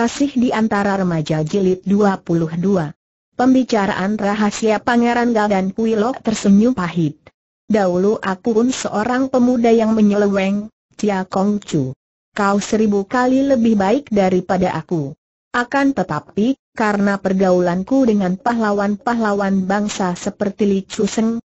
Kasih di antara remaja jilid 22. Pembicaraan rahasia Pangeran Gal dan Kuilok tersenyum pahit. Dahulu aku pun seorang pemuda yang menyeleweng, Tia Kong Chu. Kau seribu kali lebih baik daripada aku. Akan tetapi, karena pergaulanku dengan pahlawan-pahlawan bangsa seperti Li Chu Seng,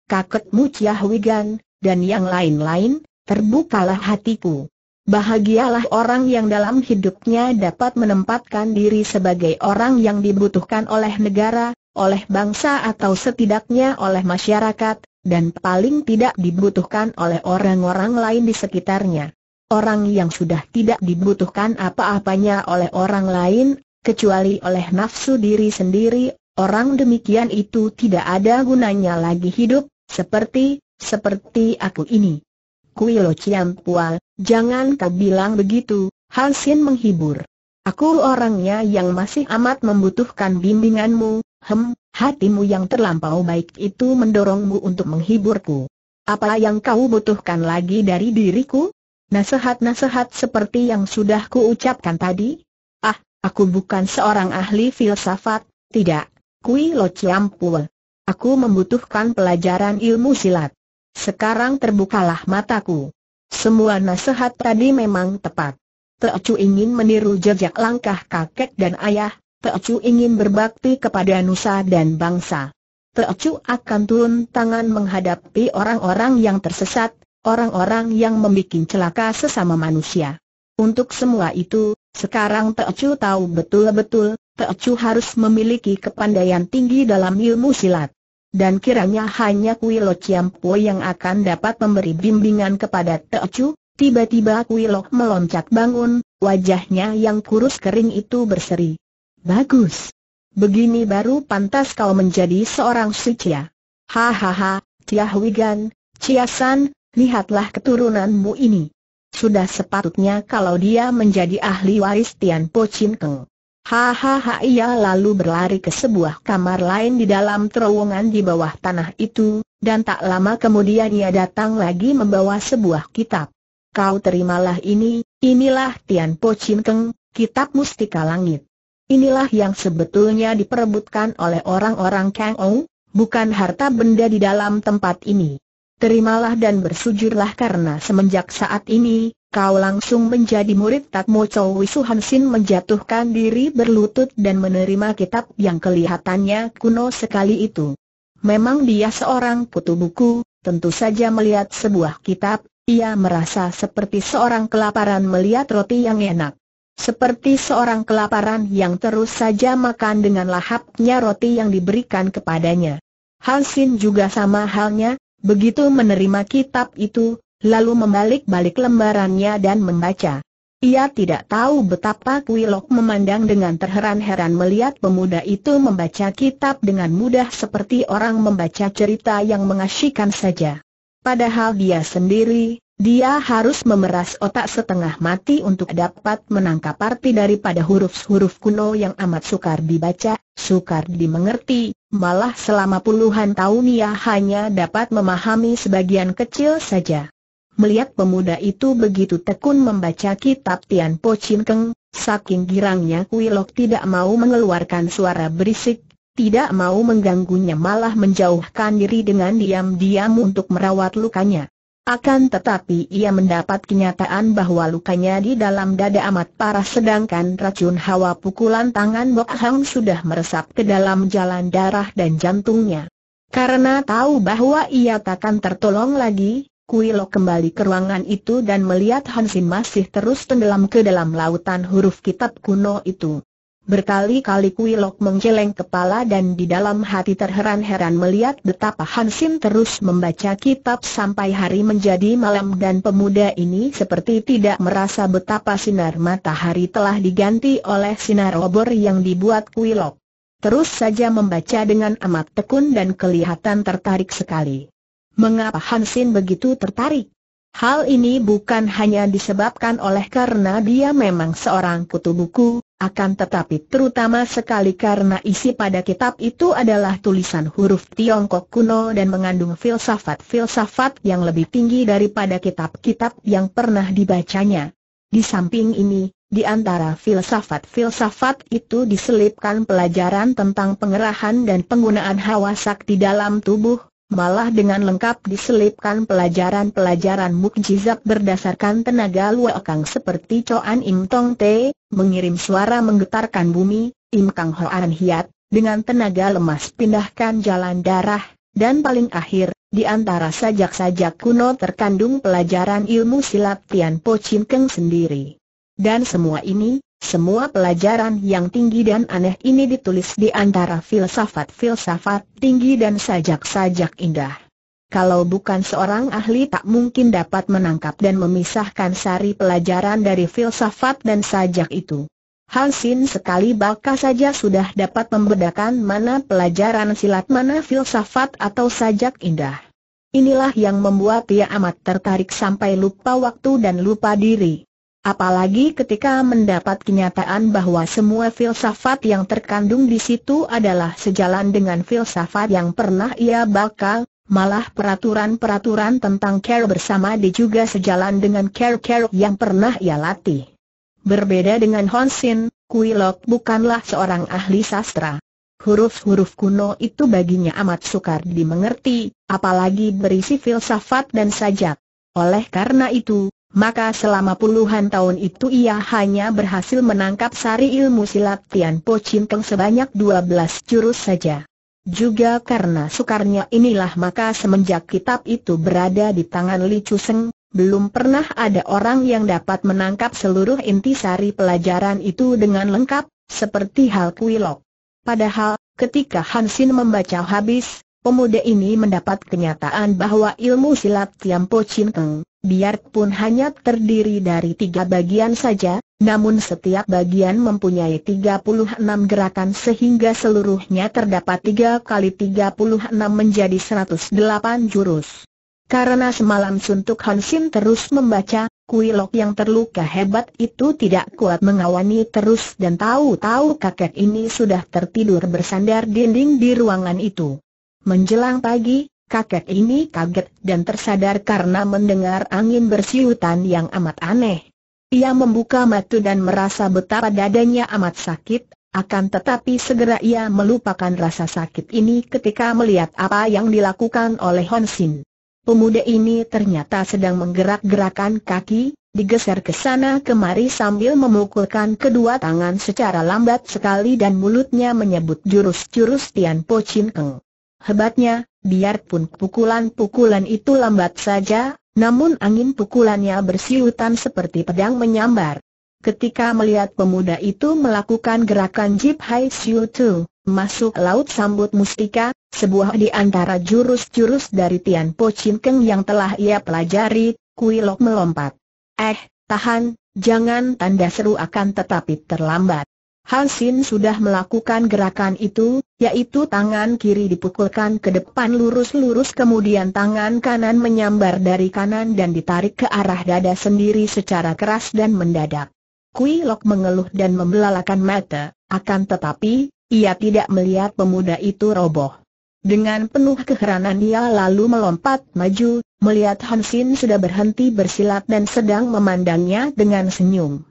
Mu Chia Wigan, dan yang lain-lain, terbukalah hatiku. Bahagialah orang yang dalam hidupnya dapat menempatkan diri sebagai orang yang dibutuhkan oleh negara, oleh bangsa atau setidaknya oleh masyarakat, dan paling tidak dibutuhkan oleh orang-orang lain di sekitarnya. Orang yang sudah tidak dibutuhkan apa-apanya oleh orang lain, kecuali oleh nafsu diri sendiri, orang demikian itu tidak ada gunanya lagi hidup, seperti, seperti aku ini. Kuilo pual. Jangan kau bilang begitu, Hansin menghibur. Aku orangnya yang masih amat membutuhkan bimbinganmu, hem, hatimu yang terlampau baik itu mendorongmu untuk menghiburku. Apa yang kau butuhkan lagi dari diriku? Nasihat-nasihat seperti yang sudah ku ucapkan tadi? Ah, aku bukan seorang ahli filsafat, tidak, kui lo ciampul. Aku membutuhkan pelajaran ilmu silat. Sekarang terbukalah mataku. Semua nasihat tadi memang tepat. Teocu ingin meniru jejak langkah kakek dan ayah, Teocu ingin berbakti kepada nusa dan bangsa. Teocu akan turun tangan menghadapi orang-orang yang tersesat, orang-orang yang membuat celaka sesama manusia. Untuk semua itu, sekarang Teocu tahu betul-betul, Teocu harus memiliki kepandaian tinggi dalam ilmu silat. Dan kiranya hanya Kui Lo Chiampo yang akan dapat memberi bimbingan kepada Teocu, tiba-tiba Kui Lo meloncat bangun, wajahnya yang kurus kering itu berseri. Bagus. Begini baru pantas kau menjadi seorang sucia. Ya. Hahaha, Cia Wigan, Cia San, lihatlah keturunanmu ini. Sudah sepatutnya kalau dia menjadi ahli waris Tian Po Chin Keng. Hahaha ia lalu berlari ke sebuah kamar lain di dalam terowongan di bawah tanah itu, dan tak lama kemudian ia datang lagi membawa sebuah kitab. Kau terimalah ini, inilah Tian Po Chin Keng, kitab mustika langit. Inilah yang sebetulnya diperebutkan oleh orang-orang Kang Ong, bukan harta benda di dalam tempat ini terimalah dan bersujurlah karena semenjak saat ini, kau langsung menjadi murid Tatmo Chow Wisu Hansin menjatuhkan diri berlutut dan menerima kitab yang kelihatannya kuno sekali itu. Memang dia seorang putu buku, tentu saja melihat sebuah kitab, ia merasa seperti seorang kelaparan melihat roti yang enak. Seperti seorang kelaparan yang terus saja makan dengan lahapnya roti yang diberikan kepadanya. Hansin juga sama halnya, Begitu menerima kitab itu, lalu membalik-balik lembarannya dan membaca. Ia tidak tahu betapa Kuilok memandang dengan terheran-heran melihat pemuda itu membaca kitab dengan mudah seperti orang membaca cerita yang mengasyikan saja. Padahal dia sendiri, dia harus memeras otak setengah mati untuk dapat menangkap arti daripada huruf-huruf kuno yang amat sukar dibaca, sukar dimengerti, malah selama puluhan tahun ia hanya dapat memahami sebagian kecil saja. Melihat pemuda itu begitu tekun membaca kitab Tian Po Chin Keng, saking girangnya Kuilok tidak mau mengeluarkan suara berisik, tidak mau mengganggunya malah menjauhkan diri dengan diam-diam untuk merawat lukanya. Akan tetapi ia mendapat kenyataan bahwa lukanya di dalam dada amat parah sedangkan racun hawa pukulan tangan Bok Hang sudah meresap ke dalam jalan darah dan jantungnya. Karena tahu bahwa ia takkan tertolong lagi, Kuilo kembali ke ruangan itu dan melihat Hansin masih terus tenggelam ke dalam lautan huruf kitab kuno itu. Berkali-kali Kuilok menggeleng kepala dan di dalam hati terheran-heran melihat betapa Hansin terus membaca kitab sampai hari menjadi malam dan pemuda ini seperti tidak merasa betapa sinar matahari telah diganti oleh sinar obor yang dibuat Kuilok. Terus saja membaca dengan amat tekun dan kelihatan tertarik sekali. Mengapa Hansin begitu tertarik? Hal ini bukan hanya disebabkan oleh karena dia memang seorang kutu buku, akan tetapi terutama sekali karena isi pada kitab itu adalah tulisan huruf Tiongkok kuno dan mengandung filsafat-filsafat yang lebih tinggi daripada kitab-kitab yang pernah dibacanya. Di samping ini, di antara filsafat-filsafat itu diselipkan pelajaran tentang pengerahan dan penggunaan hawa sakti dalam tubuh, malah dengan lengkap diselipkan pelajaran-pelajaran mukjizat berdasarkan tenaga luakang seperti Coan Im Tong Te, Mengirim suara menggetarkan bumi, Im Kang Ho An Hiat, dengan tenaga lemas pindahkan jalan darah, dan paling akhir, di antara sajak-sajak kuno terkandung pelajaran ilmu silat Tian Po Chin Keng sendiri. Dan semua ini, semua pelajaran yang tinggi dan aneh ini ditulis di antara filsafat-filsafat tinggi dan sajak-sajak indah kalau bukan seorang ahli tak mungkin dapat menangkap dan memisahkan sari pelajaran dari filsafat dan sajak itu. Hansin sekali baka saja sudah dapat membedakan mana pelajaran silat mana filsafat atau sajak indah. Inilah yang membuat ia amat tertarik sampai lupa waktu dan lupa diri. Apalagi ketika mendapat kenyataan bahwa semua filsafat yang terkandung di situ adalah sejalan dengan filsafat yang pernah ia bakal, Malah peraturan-peraturan tentang care bersama dia juga sejalan dengan care-care yang pernah ia latih. Berbeda dengan Honsin, Kuilok bukanlah seorang ahli sastra. Huruf-huruf kuno itu baginya amat sukar dimengerti, apalagi berisi filsafat dan sajak. Oleh karena itu, maka selama puluhan tahun itu ia hanya berhasil menangkap sari ilmu silat Tian Po Chin Keng sebanyak 12 jurus saja. Juga karena sukarnya inilah maka semenjak kitab itu berada di tangan Li Chuseng, belum pernah ada orang yang dapat menangkap seluruh intisari pelajaran itu dengan lengkap, seperti hal Kuilok. Padahal, ketika Hansin membaca habis, pemuda ini mendapat kenyataan bahwa ilmu silat Tiampo Cinkeng Biarpun hanya terdiri dari tiga bagian saja, namun setiap bagian mempunyai 36 gerakan sehingga seluruhnya terdapat 3 kali 36 menjadi 108 jurus. Karena semalam Suntuk Hansin terus membaca, Kuilok yang terluka hebat itu tidak kuat mengawani terus dan tahu-tahu kakek ini sudah tertidur bersandar dinding di ruangan itu. Menjelang pagi, Kakek ini kaget dan tersadar karena mendengar angin bersiutan yang amat aneh. Ia membuka mata dan merasa betapa dadanya amat sakit, akan tetapi segera ia melupakan rasa sakit ini ketika melihat apa yang dilakukan oleh Honsin. Pemuda ini ternyata sedang menggerak-gerakan kaki, digeser ke sana kemari sambil memukulkan kedua tangan secara lambat sekali dan mulutnya menyebut jurus-jurus Tian Po Chin Keng. Hebatnya, biarpun pukulan-pukulan itu lambat saja, namun angin pukulannya bersiutan seperti pedang menyambar. Ketika melihat pemuda itu melakukan gerakan Jip Hai Siu Tu, masuk laut sambut mustika, sebuah di antara jurus-jurus dari Tian Po Chin Keng yang telah ia pelajari, Kui Lok melompat. Eh, tahan, jangan tanda seru akan tetapi terlambat. Hansin sudah melakukan gerakan itu, yaitu tangan kiri dipukulkan ke depan lurus-lurus kemudian tangan kanan menyambar dari kanan dan ditarik ke arah dada sendiri secara keras dan mendadak. Kui Lok mengeluh dan membelalakan mata, akan tetapi, ia tidak melihat pemuda itu roboh. Dengan penuh keheranan ia lalu melompat maju, melihat Hansin sudah berhenti bersilat dan sedang memandangnya dengan senyum.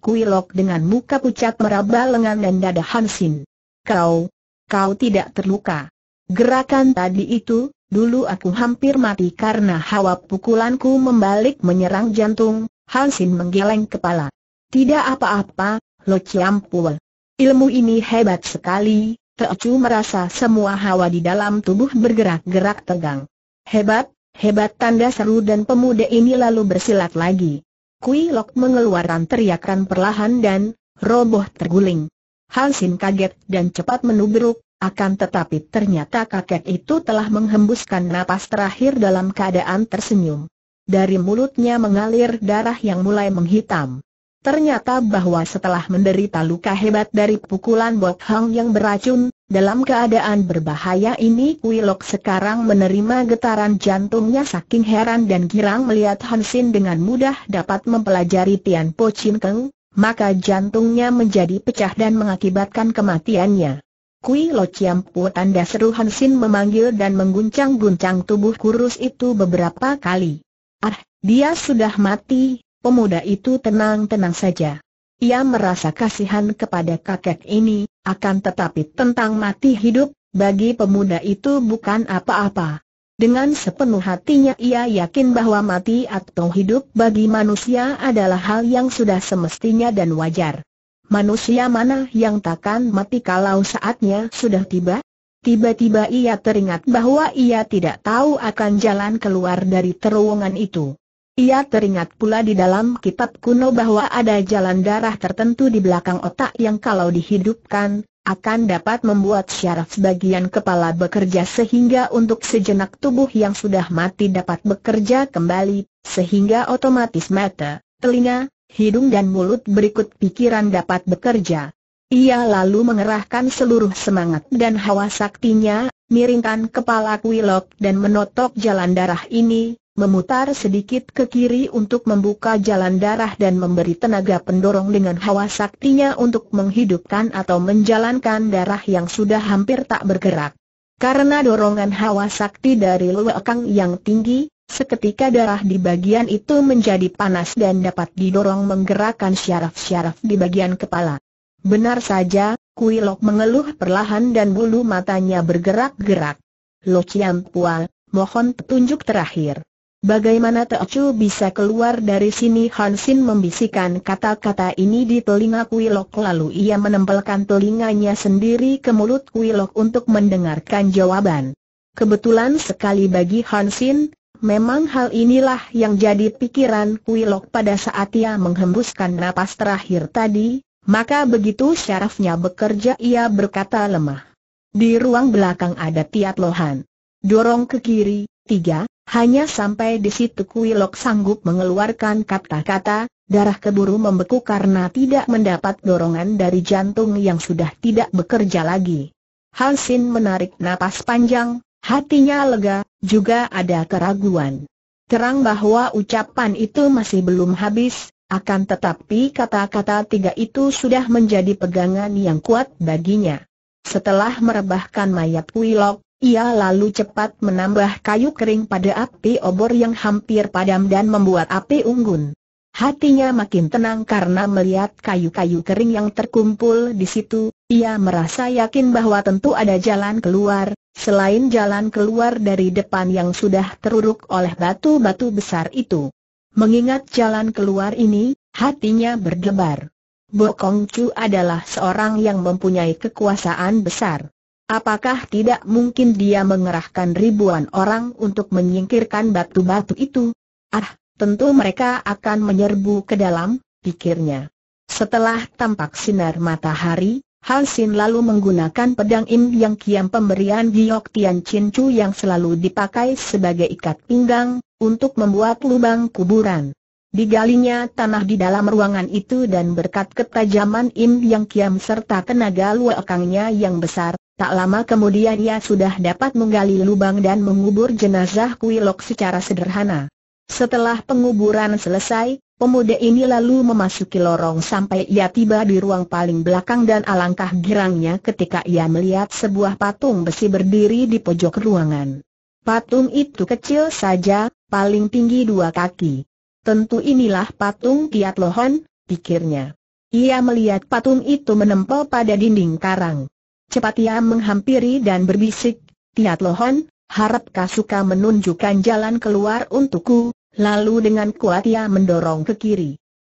Kuilok dengan muka pucat meraba lengan dan dada Hansin. Kau, kau tidak terluka. Gerakan tadi itu, dulu aku hampir mati karena hawa pukulanku membalik menyerang jantung, Hansin menggeleng kepala. Tidak apa-apa, Lo Chiampua. Ilmu ini hebat sekali, Teocu merasa semua hawa di dalam tubuh bergerak-gerak tegang. Hebat, hebat tanda seru dan pemuda ini lalu bersilat lagi. Kui Lok mengeluarkan teriakan perlahan dan roboh terguling. Sin kaget dan cepat menubruk, akan tetapi ternyata kakek itu telah menghembuskan napas terakhir dalam keadaan tersenyum. Dari mulutnya mengalir darah yang mulai menghitam. Ternyata bahwa setelah menderita luka hebat dari pukulan Bok Hang yang beracun, dalam keadaan berbahaya ini Kuilok sekarang menerima getaran jantungnya saking heran dan girang melihat Hansin dengan mudah dapat mempelajari Tian Po Chin Keng, maka jantungnya menjadi pecah dan mengakibatkan kematiannya. Kui Lo Chiam Pu tanda seru Hansin memanggil dan mengguncang-guncang tubuh kurus itu beberapa kali. Ah, dia sudah mati, pemuda itu tenang-tenang saja. Ia merasa kasihan kepada kakek ini, akan tetapi tentang mati hidup, bagi pemuda itu bukan apa-apa. Dengan sepenuh hatinya ia yakin bahwa mati atau hidup bagi manusia adalah hal yang sudah semestinya dan wajar. Manusia mana yang takkan mati kalau saatnya sudah tiba? Tiba-tiba ia teringat bahwa ia tidak tahu akan jalan keluar dari terowongan itu. Ia teringat pula di dalam kitab kuno bahwa ada jalan darah tertentu di belakang otak yang kalau dihidupkan, akan dapat membuat syaraf sebagian kepala bekerja sehingga untuk sejenak tubuh yang sudah mati dapat bekerja kembali, sehingga otomatis mata, telinga, hidung dan mulut berikut pikiran dapat bekerja. Ia lalu mengerahkan seluruh semangat dan hawa saktinya, miringkan kepala Kuilok dan menotok jalan darah ini, memutar sedikit ke kiri untuk membuka jalan darah dan memberi tenaga pendorong dengan hawa saktinya untuk menghidupkan atau menjalankan darah yang sudah hampir tak bergerak. Karena dorongan hawa sakti dari lekang yang tinggi, seketika darah di bagian itu menjadi panas dan dapat didorong menggerakkan syaraf-syaraf di bagian kepala. Benar saja, Kuilok mengeluh perlahan dan bulu matanya bergerak-gerak. Lo Chiam Pual, mohon petunjuk terakhir. Bagaimana Teocu bisa keluar dari sini Hansin membisikkan kata-kata ini di telinga Kuilok lalu ia menempelkan telinganya sendiri ke mulut Kuilok untuk mendengarkan jawaban. Kebetulan sekali bagi Hansin, memang hal inilah yang jadi pikiran Kuilok pada saat ia menghembuskan napas terakhir tadi, maka begitu syarafnya bekerja ia berkata lemah. Di ruang belakang ada Tiat Lohan. Dorong ke kiri, tiga, hanya sampai di situ Kuilok sanggup mengeluarkan kata-kata, darah keburu membeku karena tidak mendapat dorongan dari jantung yang sudah tidak bekerja lagi. Halsin menarik napas panjang, hatinya lega, juga ada keraguan. Terang bahwa ucapan itu masih belum habis, akan tetapi kata-kata tiga itu sudah menjadi pegangan yang kuat baginya. Setelah merebahkan mayat Kuilok, ia lalu cepat menambah kayu kering pada api obor yang hampir padam dan membuat api unggun. Hatinya makin tenang karena melihat kayu-kayu kering yang terkumpul di situ, ia merasa yakin bahwa tentu ada jalan keluar, selain jalan keluar dari depan yang sudah teruruk oleh batu-batu besar itu. Mengingat jalan keluar ini, hatinya berdebar. Bokong Chu adalah seorang yang mempunyai kekuasaan besar. Apakah tidak mungkin dia mengerahkan ribuan orang untuk menyingkirkan batu-batu itu? Ah, tentu mereka akan menyerbu ke dalam, pikirnya. Setelah tampak sinar matahari, Han Sin lalu menggunakan pedang Im Yang Kiam pemberian Giyok Tian Chin Chu yang selalu dipakai sebagai ikat pinggang, untuk membuat lubang kuburan. Digalinya tanah di dalam ruangan itu dan berkat ketajaman Im Yang Kiam serta tenaga luakangnya yang besar, Tak lama kemudian ia sudah dapat menggali lubang dan mengubur jenazah Kuilok secara sederhana. Setelah penguburan selesai, pemuda ini lalu memasuki lorong sampai ia tiba di ruang paling belakang dan alangkah girangnya ketika ia melihat sebuah patung besi berdiri di pojok ruangan. Patung itu kecil saja, paling tinggi dua kaki. Tentu inilah patung Kiat Lohon, pikirnya. Ia melihat patung itu menempel pada dinding karang. Cepat ia menghampiri dan berbisik, Tiat Lohon, harap suka menunjukkan jalan keluar untukku, lalu dengan kuat ia mendorong ke kiri.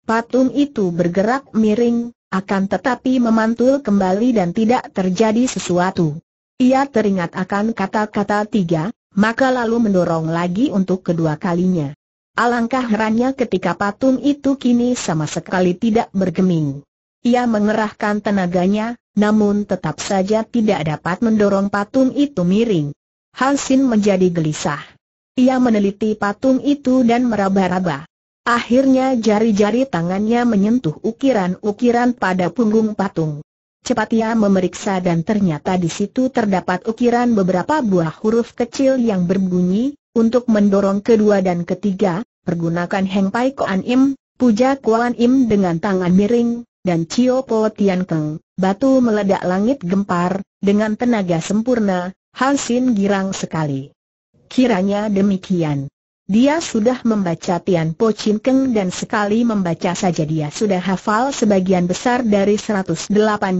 Patung itu bergerak miring, akan tetapi memantul kembali dan tidak terjadi sesuatu. Ia teringat akan kata-kata tiga, maka lalu mendorong lagi untuk kedua kalinya. Alangkah herannya ketika patung itu kini sama sekali tidak bergeming. Ia mengerahkan tenaganya, namun tetap saja tidak dapat mendorong patung itu miring. Hansin menjadi gelisah. Ia meneliti patung itu dan meraba-raba. Akhirnya jari-jari tangannya menyentuh ukiran-ukiran pada punggung patung. Cepat ia memeriksa dan ternyata di situ terdapat ukiran beberapa buah huruf kecil yang berbunyi, untuk mendorong kedua dan ketiga, pergunakan Heng Pai Koan Im, puja Koan Im dengan tangan miring, dan Cio Po Tian Keng, batu meledak langit gempar, dengan tenaga sempurna, sin girang sekali. Kiranya demikian. Dia sudah membaca Tian Po Chin Keng dan sekali membaca saja dia sudah hafal sebagian besar dari 108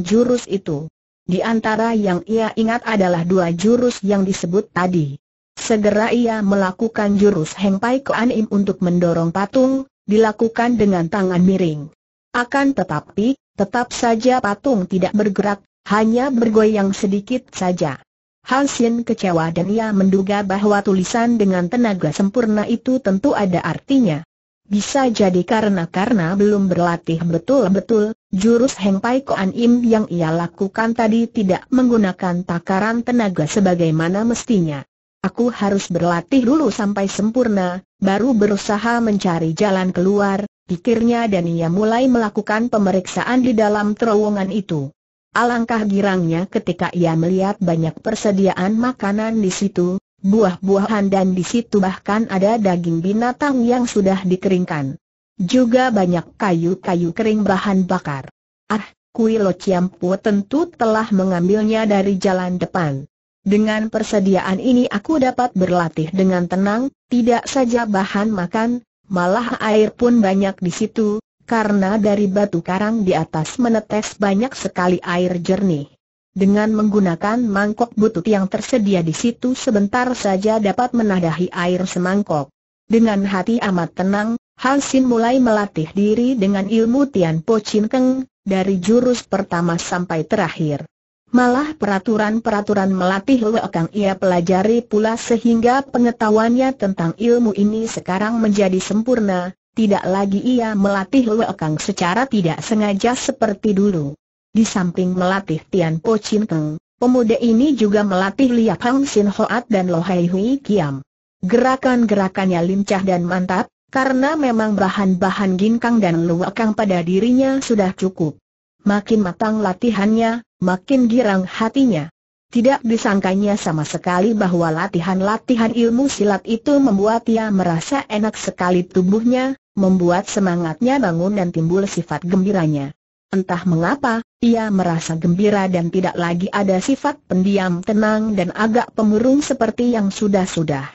jurus itu. Di antara yang ia ingat adalah dua jurus yang disebut tadi. Segera ia melakukan jurus Heng Pai Kuan Im untuk mendorong patung, dilakukan dengan tangan miring. Akan tetapi, tetap saja patung tidak bergerak, hanya bergoyang sedikit saja. Hansin kecewa dan ia menduga bahwa tulisan dengan tenaga sempurna itu tentu ada artinya. Bisa jadi karena karena belum berlatih betul-betul, jurus Heng Pai Koan Im yang ia lakukan tadi tidak menggunakan takaran tenaga sebagaimana mestinya. Aku harus berlatih dulu sampai sempurna, baru berusaha mencari jalan keluar, pikirnya dan ia mulai melakukan pemeriksaan di dalam terowongan itu. Alangkah girangnya ketika ia melihat banyak persediaan makanan di situ, buah-buahan dan di situ bahkan ada daging binatang yang sudah dikeringkan. Juga banyak kayu-kayu kering bahan bakar. Ah, Kui Lo ciampu tentu telah mengambilnya dari jalan depan. Dengan persediaan ini aku dapat berlatih dengan tenang, tidak saja bahan makan, malah air pun banyak di situ, karena dari batu karang di atas menetes banyak sekali air jernih. Dengan menggunakan mangkok butut yang tersedia di situ sebentar saja dapat menadahi air semangkok. Dengan hati amat tenang, Hansin mulai melatih diri dengan ilmu Tian Po Chin Keng, dari jurus pertama sampai terakhir. Malah peraturan-peraturan melatih Kang ia pelajari pula sehingga pengetahuannya tentang ilmu ini sekarang menjadi sempurna, tidak lagi ia melatih Kang secara tidak sengaja seperti dulu. Di samping melatih Tian Po Chin Keng, pemuda ini juga melatih Lia Pang Sin Hoat dan Lo Hai Hui Kiam. Gerakan-gerakannya lincah dan mantap, karena memang bahan-bahan ginkang dan Kang pada dirinya sudah cukup. Makin matang latihannya, makin girang hatinya. Tidak disangkanya sama sekali bahwa latihan-latihan ilmu silat itu membuat ia merasa enak sekali tubuhnya, membuat semangatnya bangun dan timbul sifat gembiranya. Entah mengapa, ia merasa gembira dan tidak lagi ada sifat pendiam tenang dan agak pemurung seperti yang sudah-sudah.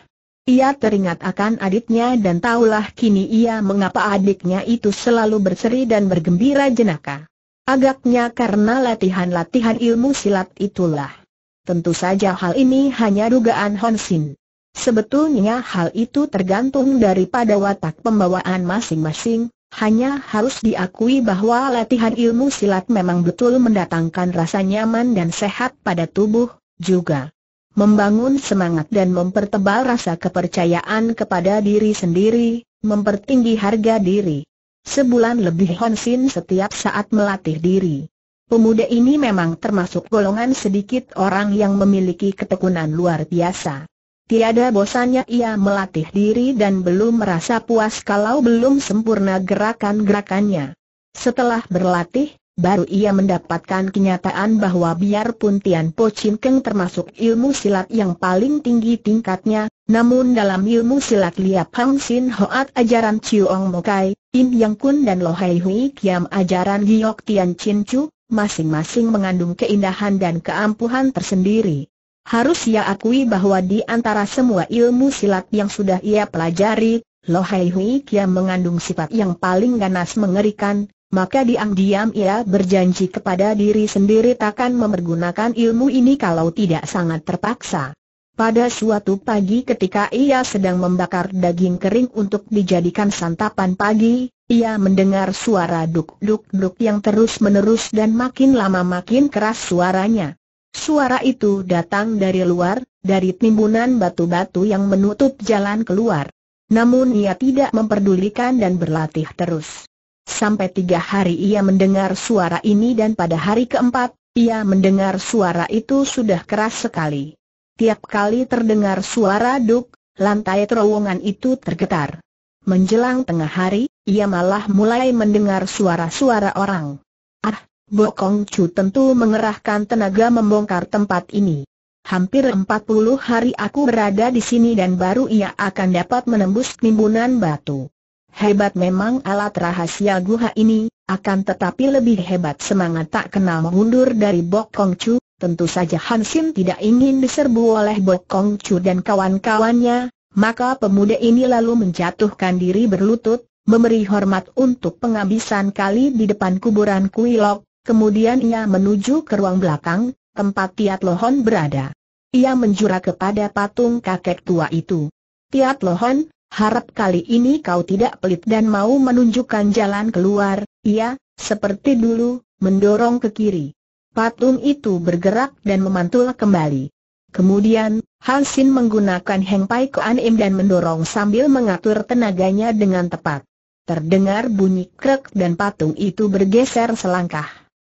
Ia teringat akan adiknya dan tahulah kini ia mengapa adiknya itu selalu berseri dan bergembira jenaka. Agaknya karena latihan-latihan ilmu silat itulah. Tentu saja hal ini hanya dugaan Honsin. Sebetulnya hal itu tergantung daripada watak pembawaan masing-masing, hanya harus diakui bahwa latihan ilmu silat memang betul mendatangkan rasa nyaman dan sehat pada tubuh, juga membangun semangat dan mempertebal rasa kepercayaan kepada diri sendiri, mempertinggi harga diri. Sebulan lebih Honsin setiap saat melatih diri. Pemuda ini memang termasuk golongan sedikit orang yang memiliki ketekunan luar biasa. Tiada bosannya ia melatih diri dan belum merasa puas kalau belum sempurna gerakan-gerakannya. Setelah berlatih, baru ia mendapatkan kenyataan bahwa biarpun Tian Po Chin Keng termasuk ilmu silat yang paling tinggi tingkatnya, namun dalam ilmu silat Liap Hang Sin Hoat ajaran Chiuong Mokai, Im Yang Kun dan Lo Hai Hui Kiam ajaran Giyok Tian Chin Chu, masing-masing mengandung keindahan dan keampuhan tersendiri. Harus ia akui bahwa di antara semua ilmu silat yang sudah ia pelajari, Lo Hai Hui Kiam mengandung sifat yang paling ganas mengerikan, maka diam-diam ia berjanji kepada diri sendiri takkan memergunakan ilmu ini kalau tidak sangat terpaksa. Pada suatu pagi ketika ia sedang membakar daging kering untuk dijadikan santapan pagi, ia mendengar suara duk-duk-duk yang terus-menerus dan makin lama makin keras suaranya. Suara itu datang dari luar, dari timbunan batu-batu yang menutup jalan keluar. Namun ia tidak memperdulikan dan berlatih terus. Sampai tiga hari ia mendengar suara ini dan pada hari keempat, ia mendengar suara itu sudah keras sekali. Tiap kali terdengar suara duk, lantai terowongan itu tergetar. Menjelang tengah hari, ia malah mulai mendengar suara-suara orang. Ah, Bokong Chu tentu mengerahkan tenaga membongkar tempat ini. Hampir empat puluh hari aku berada di sini dan baru ia akan dapat menembus timbunan batu. Hebat memang alat rahasia guha ini, akan tetapi lebih hebat semangat tak kenal mundur dari Bok Kong Chu, tentu saja Hansin tidak ingin diserbu oleh Bok Kong Chu dan kawan-kawannya, maka pemuda ini lalu menjatuhkan diri berlutut, memberi hormat untuk penghabisan kali di depan kuburan Kuilok, kemudian ia menuju ke ruang belakang, tempat Tiat Lohon berada. Ia menjura kepada patung kakek tua itu. Tiat Lohon, harap kali ini kau tidak pelit dan mau menunjukkan jalan keluar, iya, seperti dulu, mendorong ke kiri. Patung itu bergerak dan memantul kembali. Kemudian, Hansin menggunakan hengpai ke Im dan mendorong sambil mengatur tenaganya dengan tepat. Terdengar bunyi krek dan patung itu bergeser selangkah.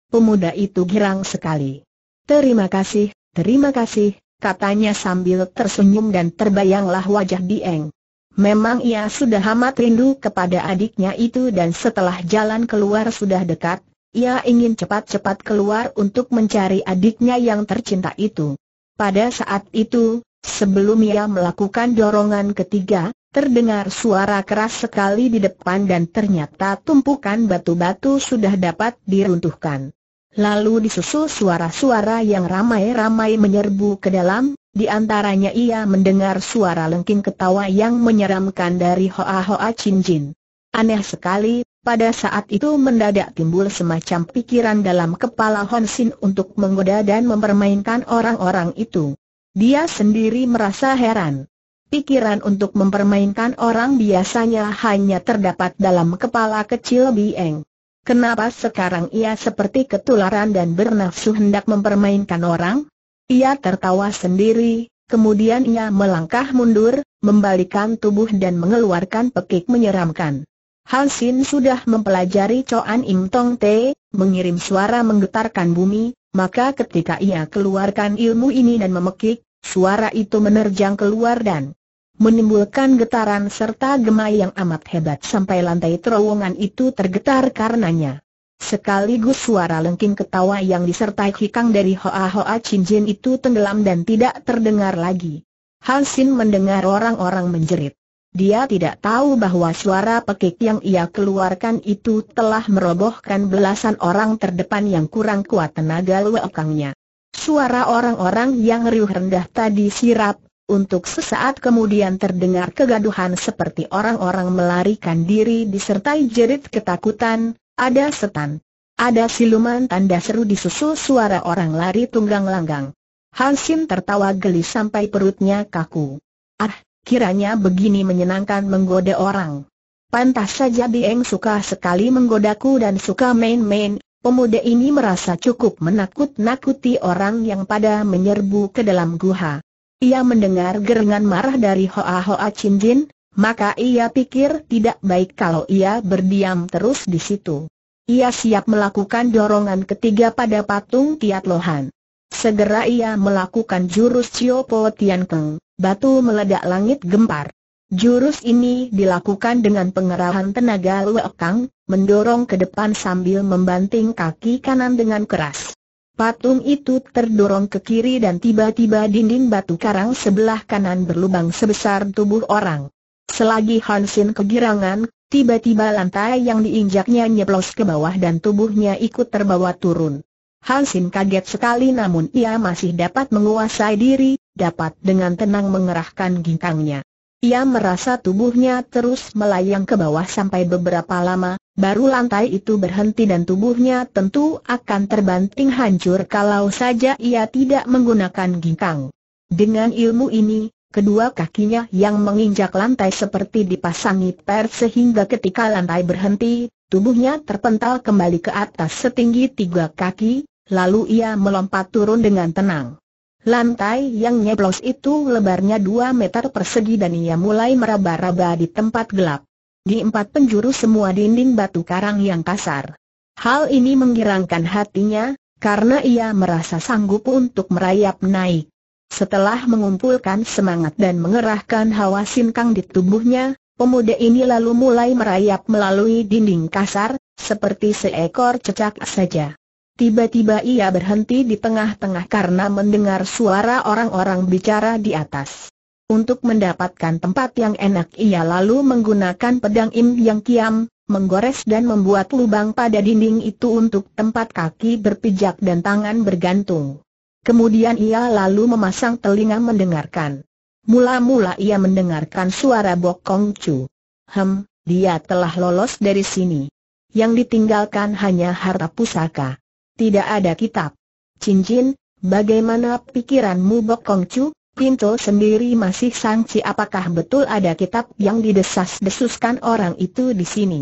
Pemuda itu girang sekali. Terima kasih, terima kasih, katanya sambil tersenyum dan terbayanglah wajah Dieng. Memang ia sudah amat rindu kepada adiknya itu dan setelah jalan keluar sudah dekat, ia ingin cepat-cepat keluar untuk mencari adiknya yang tercinta itu. Pada saat itu, sebelum ia melakukan dorongan ketiga, terdengar suara keras sekali di depan dan ternyata tumpukan batu-batu sudah dapat diruntuhkan. Lalu disusul suara-suara yang ramai-ramai menyerbu ke dalam, di antaranya ia mendengar suara lengking ketawa yang menyeramkan dari Hoa Hoa Chin Jin. Aneh sekali, pada saat itu mendadak timbul semacam pikiran dalam kepala Hon Sin untuk menggoda dan mempermainkan orang-orang itu. Dia sendiri merasa heran. Pikiran untuk mempermainkan orang biasanya hanya terdapat dalam kepala kecil Bieng. Kenapa sekarang ia seperti ketularan dan bernafsu hendak mempermainkan orang? Ia tertawa sendiri, kemudian ia melangkah mundur, membalikan tubuh dan mengeluarkan pekik menyeramkan. Han Sin sudah mempelajari Coan Im Tong Te, mengirim suara menggetarkan bumi, maka ketika ia keluarkan ilmu ini dan memekik, suara itu menerjang keluar dan menimbulkan getaran serta gema yang amat hebat sampai lantai terowongan itu tergetar karenanya. Sekaligus suara lengking ketawa yang disertai hikang dari Hoa-Hoa Cincin itu tenggelam dan tidak terdengar lagi. Hansin mendengar orang-orang menjerit. Dia tidak tahu bahwa suara pekik yang ia keluarkan itu telah merobohkan belasan orang terdepan yang kurang kuat tenaga luekangnya. Suara orang-orang yang riuh rendah tadi sirap, untuk sesaat kemudian terdengar kegaduhan seperti orang-orang melarikan diri disertai jerit ketakutan, ada setan. Ada siluman tanda seru disusul suara orang lari tunggang langgang. Hansin tertawa geli sampai perutnya kaku. Ah, kiranya begini menyenangkan menggoda orang. Pantas saja Bieng suka sekali menggodaku dan suka main-main, pemuda ini merasa cukup menakut-nakuti orang yang pada menyerbu ke dalam guha. Ia mendengar gerengan marah dari Hoa Hoa Chin Jin, maka ia pikir tidak baik kalau ia berdiam terus di situ. Ia siap melakukan dorongan ketiga pada patung Tiat Lohan. Segera ia melakukan jurus Po Tian Keng, batu meledak langit gempar. Jurus ini dilakukan dengan pengerahan tenaga lekang, mendorong ke depan sambil membanting kaki kanan dengan keras. Patung itu terdorong ke kiri dan tiba-tiba dinding batu karang sebelah kanan berlubang sebesar tubuh orang. Selagi Hansin kegirangan, tiba-tiba lantai yang diinjaknya nyeblos ke bawah dan tubuhnya ikut terbawa turun. Hansin kaget sekali namun ia masih dapat menguasai diri, dapat dengan tenang mengerahkan ginkangnya. Ia merasa tubuhnya terus melayang ke bawah sampai beberapa lama, baru lantai itu berhenti dan tubuhnya tentu akan terbanting hancur kalau saja ia tidak menggunakan ginkang. Dengan ilmu ini, Kedua kakinya yang menginjak lantai seperti dipasangi per sehingga ketika lantai berhenti, tubuhnya terpental kembali ke atas setinggi tiga kaki, lalu ia melompat turun dengan tenang. Lantai yang nyeblos itu lebarnya dua meter persegi dan ia mulai meraba-raba di tempat gelap. Di empat penjuru semua dinding batu karang yang kasar. Hal ini menggirangkan hatinya, karena ia merasa sanggup untuk merayap naik. Setelah mengumpulkan semangat dan mengerahkan hawa sinkang di tubuhnya, pemuda ini lalu mulai merayap melalui dinding kasar, seperti seekor cecak saja. Tiba-tiba ia berhenti di tengah-tengah karena mendengar suara orang-orang bicara di atas. Untuk mendapatkan tempat yang enak ia lalu menggunakan pedang Im Yang Kiam, menggores dan membuat lubang pada dinding itu untuk tempat kaki berpijak dan tangan bergantung. Kemudian ia lalu memasang telinga mendengarkan. Mula-mula ia mendengarkan suara Bokong Chu. Hem, dia telah lolos dari sini. Yang ditinggalkan hanya harta pusaka. Tidak ada kitab. Cincin, bagaimana pikiranmu Bokong Chu? Pinto sendiri masih sangsi apakah betul ada kitab yang didesas-desuskan orang itu di sini.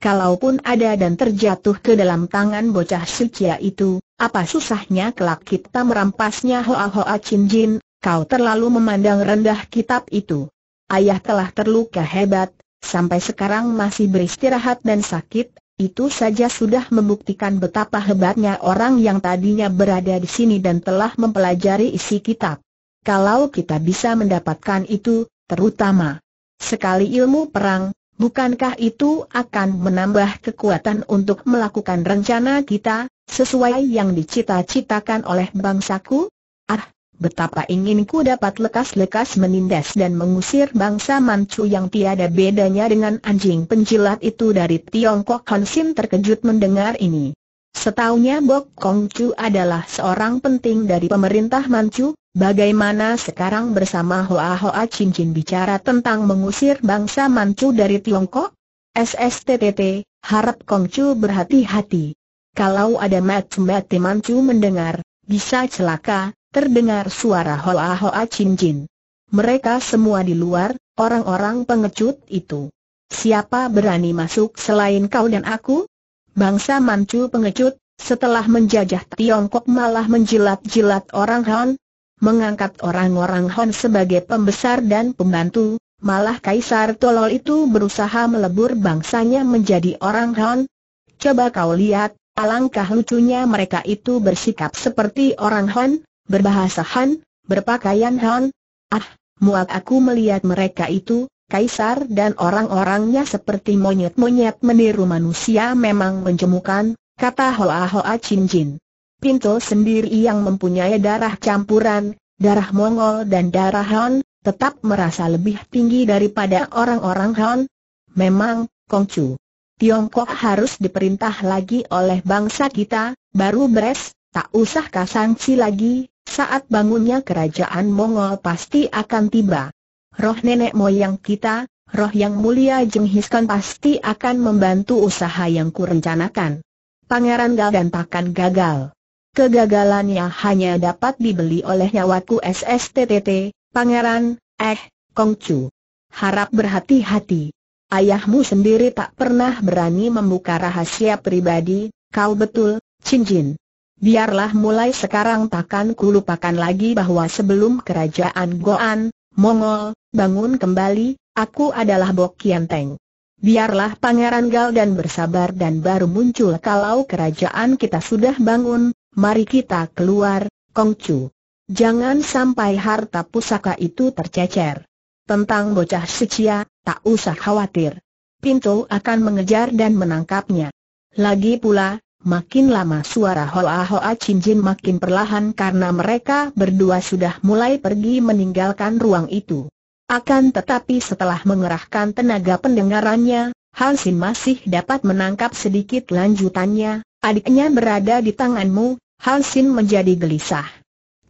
Kalaupun ada dan terjatuh ke dalam tangan bocah suci itu, apa susahnya kelak kita merampasnya Hoa-Hoa Chin Jin, kau terlalu memandang rendah kitab itu. Ayah telah terluka hebat, sampai sekarang masih beristirahat dan sakit, itu saja sudah membuktikan betapa hebatnya orang yang tadinya berada di sini dan telah mempelajari isi kitab. Kalau kita bisa mendapatkan itu, terutama sekali ilmu perang, bukankah itu akan menambah kekuatan untuk melakukan rencana kita? Sesuai yang dicita-citakan oleh bangsaku? Ah, betapa inginku dapat lekas-lekas menindas dan mengusir bangsa Manchu yang tiada bedanya dengan anjing penjilat itu dari Tiongkok Sim terkejut mendengar ini. Setahunya Bok Kong Chu adalah seorang penting dari pemerintah Manchu, bagaimana sekarang bersama Hoa Hoa Cincin bicara tentang mengusir bangsa Manchu dari Tiongkok? SSTTT, harap Kong Chu berhati-hati. Kalau ada mat-mat mancu mendengar, bisa celaka, terdengar suara hoa-hoa cincin. Mereka semua di luar, orang-orang pengecut itu. Siapa berani masuk selain kau dan aku? Bangsa Manchu pengecut, setelah menjajah Tiongkok malah menjilat-jilat orang Han, mengangkat orang-orang Han sebagai pembesar dan pembantu, malah Kaisar Tolol itu berusaha melebur bangsanya menjadi orang Han. Coba kau lihat, Alangkah lucunya mereka itu bersikap seperti orang Han, berbahasa Han, berpakaian Han. Ah, muak aku melihat mereka itu, Kaisar dan orang-orangnya seperti monyet-monyet meniru manusia memang menjemukan, kata Hoa Hoa Chin Jin. Pinto sendiri yang mempunyai darah campuran, darah Mongol dan darah Han, tetap merasa lebih tinggi daripada orang-orang Han. Memang, Kongcu, Tiongkok harus diperintah lagi oleh bangsa kita, baru beres, tak usah kasangsi lagi, saat bangunnya kerajaan Mongol pasti akan tiba. Roh nenek moyang kita, roh yang mulia Jenghis Khan pasti akan membantu usaha yang kurencanakan. Pangeran takkan gagal. Kegagalannya hanya dapat dibeli oleh nyawaku SSTTT, Pangeran, eh, Kongcu. Harap berhati-hati. Ayahmu sendiri tak pernah berani membuka rahasia pribadi, kau betul, cincin. Biarlah mulai sekarang takkan kulupakan lagi bahwa sebelum kerajaan Goan, Mongol, bangun kembali, aku adalah Bok Kian Teng. Biarlah Pangeran Gal dan bersabar dan baru muncul kalau kerajaan kita sudah bangun, mari kita keluar, Kongcu. Jangan sampai harta pusaka itu tercecer. Tentang bocah secia, tak usah khawatir. Pinto akan mengejar dan menangkapnya. Lagi pula, makin lama suara hoa-hoa cincin makin perlahan karena mereka berdua sudah mulai pergi meninggalkan ruang itu. Akan tetapi setelah mengerahkan tenaga pendengarannya, Hansin masih dapat menangkap sedikit lanjutannya, adiknya berada di tanganmu, Hansin menjadi gelisah.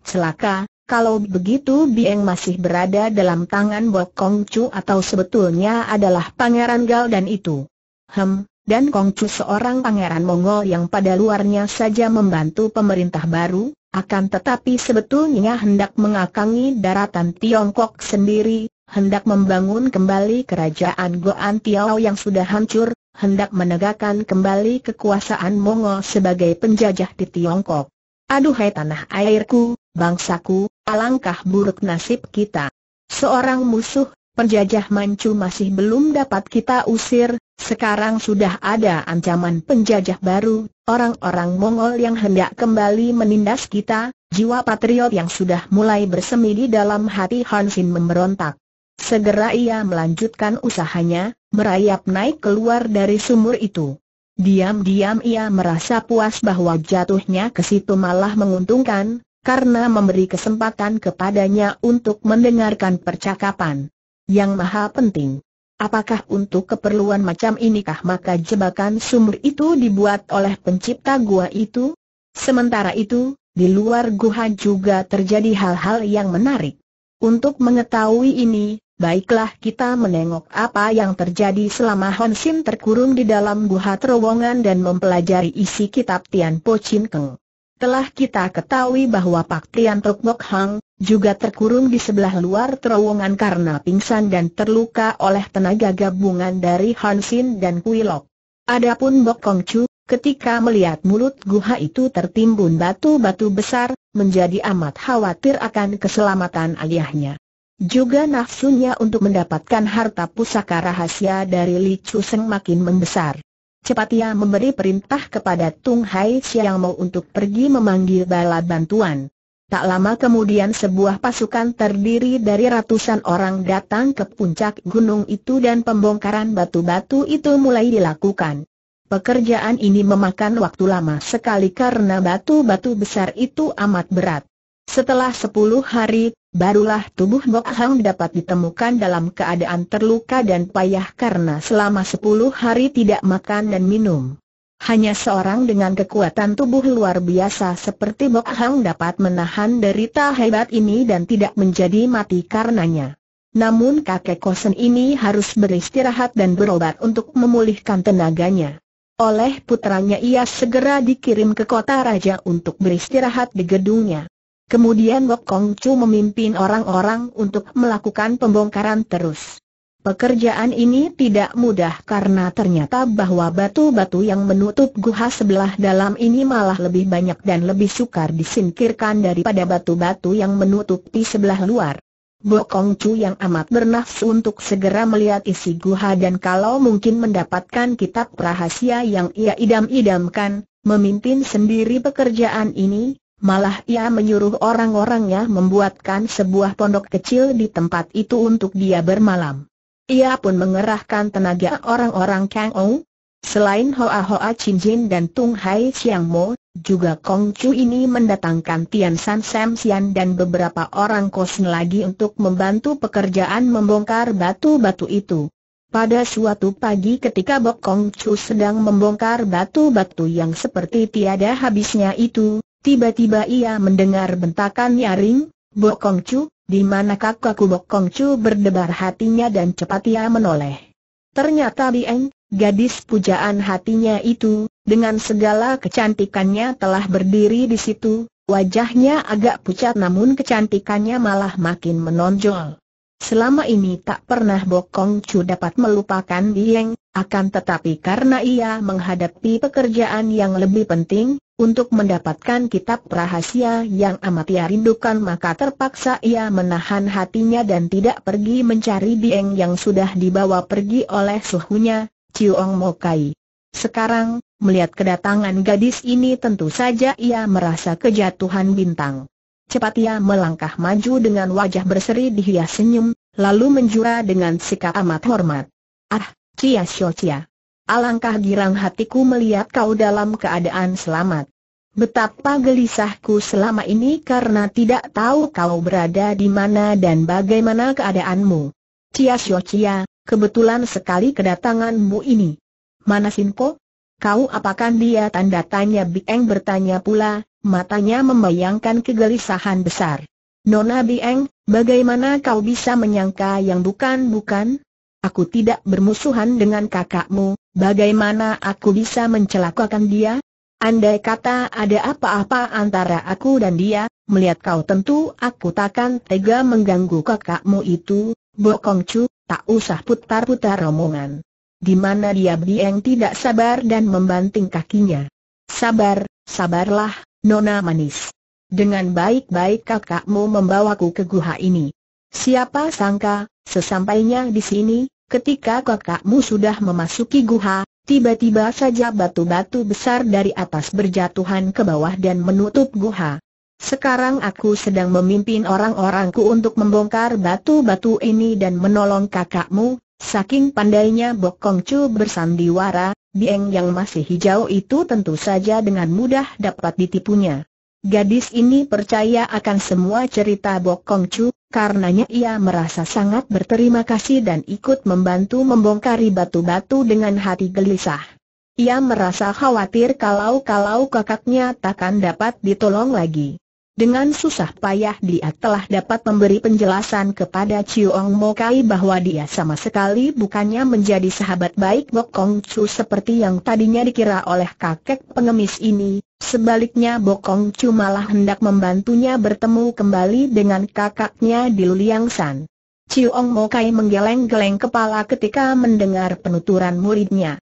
Celaka, kalau begitu Bieng masih berada dalam tangan Bok Kong Chu atau sebetulnya adalah Pangeran Gal dan itu. Hem, dan Kong Chu seorang pangeran Mongol yang pada luarnya saja membantu pemerintah baru, akan tetapi sebetulnya hendak mengakangi daratan Tiongkok sendiri, hendak membangun kembali kerajaan Goan Tiao yang sudah hancur, hendak menegakkan kembali kekuasaan Mongol sebagai penjajah di Tiongkok. Aduhai tanah airku, bangsaku, Alangkah buruk nasib kita. Seorang musuh, penjajah Manchu masih belum dapat kita usir, sekarang sudah ada ancaman penjajah baru, orang-orang Mongol yang hendak kembali menindas kita, jiwa patriot yang sudah mulai bersemi di dalam hati Hansin memberontak. Segera ia melanjutkan usahanya, merayap naik keluar dari sumur itu. Diam-diam ia merasa puas bahwa jatuhnya ke situ malah menguntungkan, karena memberi kesempatan kepadanya untuk mendengarkan percakapan. Yang maha penting, apakah untuk keperluan macam inikah maka jebakan sumur itu dibuat oleh pencipta gua itu? Sementara itu, di luar gua juga terjadi hal-hal yang menarik. Untuk mengetahui ini, baiklah kita menengok apa yang terjadi selama Hon Sim terkurung di dalam gua terowongan dan mempelajari isi kitab Tian Po Chin Keng. Telah kita ketahui bahwa Pak Tian Tok Mok Hang, juga terkurung di sebelah luar terowongan karena pingsan dan terluka oleh tenaga gabungan dari Hansin dan Kui Lok. Adapun Bok Kong Chu, ketika melihat mulut guha itu tertimbun batu-batu besar, menjadi amat khawatir akan keselamatan ayahnya. Juga nafsunya untuk mendapatkan harta pusaka rahasia dari Li Chu Seng makin membesar. Cepat ia memberi perintah kepada Tung Hai Siang Mo untuk pergi memanggil bala bantuan. Tak lama kemudian sebuah pasukan terdiri dari ratusan orang datang ke puncak gunung itu dan pembongkaran batu-batu itu mulai dilakukan. Pekerjaan ini memakan waktu lama sekali karena batu-batu besar itu amat berat. Setelah 10 hari, Barulah tubuh Bok Hang dapat ditemukan dalam keadaan terluka dan payah karena selama 10 hari tidak makan dan minum. Hanya seorang dengan kekuatan tubuh luar biasa seperti Bok Hang dapat menahan derita hebat ini dan tidak menjadi mati karenanya. Namun kakek kosen ini harus beristirahat dan berobat untuk memulihkan tenaganya. Oleh putranya ia segera dikirim ke kota raja untuk beristirahat di gedungnya. Kemudian Gok Kong Chu memimpin orang-orang untuk melakukan pembongkaran terus. Pekerjaan ini tidak mudah karena ternyata bahwa batu-batu yang menutup guha sebelah dalam ini malah lebih banyak dan lebih sukar disingkirkan daripada batu-batu yang menutupi sebelah luar. Bokong Chu yang amat bernafsu untuk segera melihat isi guha dan kalau mungkin mendapatkan kitab rahasia yang ia idam-idamkan, memimpin sendiri pekerjaan ini, Malah ia menyuruh orang-orangnya membuatkan sebuah pondok kecil di tempat itu untuk dia bermalam. Ia pun mengerahkan tenaga orang-orang Kang Ou. Selain Hoa Hoa Chin Jin dan Tung Hai Siang Mo, juga Kong Chu ini mendatangkan Tian San Sam Sian dan beberapa orang kosen lagi untuk membantu pekerjaan membongkar batu-batu itu. Pada suatu pagi ketika Bok Kong Chu sedang membongkar batu-batu yang seperti tiada habisnya itu, Tiba-tiba ia mendengar bentakan nyaring, Bokong Chu, di mana kakakku Bokong Chu berdebar hatinya dan cepat ia menoleh. Ternyata Bieng, gadis pujaan hatinya itu, dengan segala kecantikannya telah berdiri di situ, wajahnya agak pucat namun kecantikannya malah makin menonjol. Selama ini tak pernah Bokong Chu dapat melupakan Dieng, akan tetapi karena ia menghadapi pekerjaan yang lebih penting, untuk mendapatkan kitab rahasia yang amat ia rindukan maka terpaksa ia menahan hatinya dan tidak pergi mencari Dieng yang sudah dibawa pergi oleh suhunya, Mo Kai. Sekarang, melihat kedatangan gadis ini tentu saja ia merasa kejatuhan bintang. Cepat ia melangkah maju dengan wajah berseri dihias senyum, lalu menjura dengan sikap amat hormat. Ah, Cia Xiao Cia. Alangkah girang hatiku melihat kau dalam keadaan selamat. Betapa gelisahku selama ini karena tidak tahu kau berada di mana dan bagaimana keadaanmu. Cia Xiao Cia, kebetulan sekali kedatanganmu ini. Mana Sinko, Kau apakah dia tanda tanya Bieng bertanya pula, matanya membayangkan kegelisahan besar. Nona Bieng, bagaimana kau bisa menyangka yang bukan-bukan? Aku tidak bermusuhan dengan kakakmu, bagaimana aku bisa mencelakakan dia? Andai kata ada apa-apa antara aku dan dia, melihat kau tentu aku takkan tega mengganggu kakakmu itu, Bokong Chu, tak usah putar-putar omongan di mana dia Bieng tidak sabar dan membanting kakinya. Sabar, sabarlah, Nona Manis. Dengan baik-baik kakakmu membawaku ke guha ini. Siapa sangka, sesampainya di sini, ketika kakakmu sudah memasuki guha, tiba-tiba saja batu-batu besar dari atas berjatuhan ke bawah dan menutup guha. Sekarang aku sedang memimpin orang-orangku untuk membongkar batu-batu ini dan menolong kakakmu, Saking pandainya Bokong Chu bersandiwara, Bieng yang masih hijau itu tentu saja dengan mudah dapat ditipunya. Gadis ini percaya akan semua cerita Bokong Chu, karenanya ia merasa sangat berterima kasih dan ikut membantu membongkari batu-batu dengan hati gelisah. Ia merasa khawatir kalau-kalau kakaknya takkan dapat ditolong lagi. Dengan susah payah dia telah dapat memberi penjelasan kepada Chiong Mokai bahwa dia sama sekali bukannya menjadi sahabat baik Bok Kong Chu seperti yang tadinya dikira oleh kakek pengemis ini. Sebaliknya Bok Kong Chu malah hendak membantunya bertemu kembali dengan kakaknya di Liang San. Chiong Mo menggeleng-geleng kepala ketika mendengar penuturan muridnya.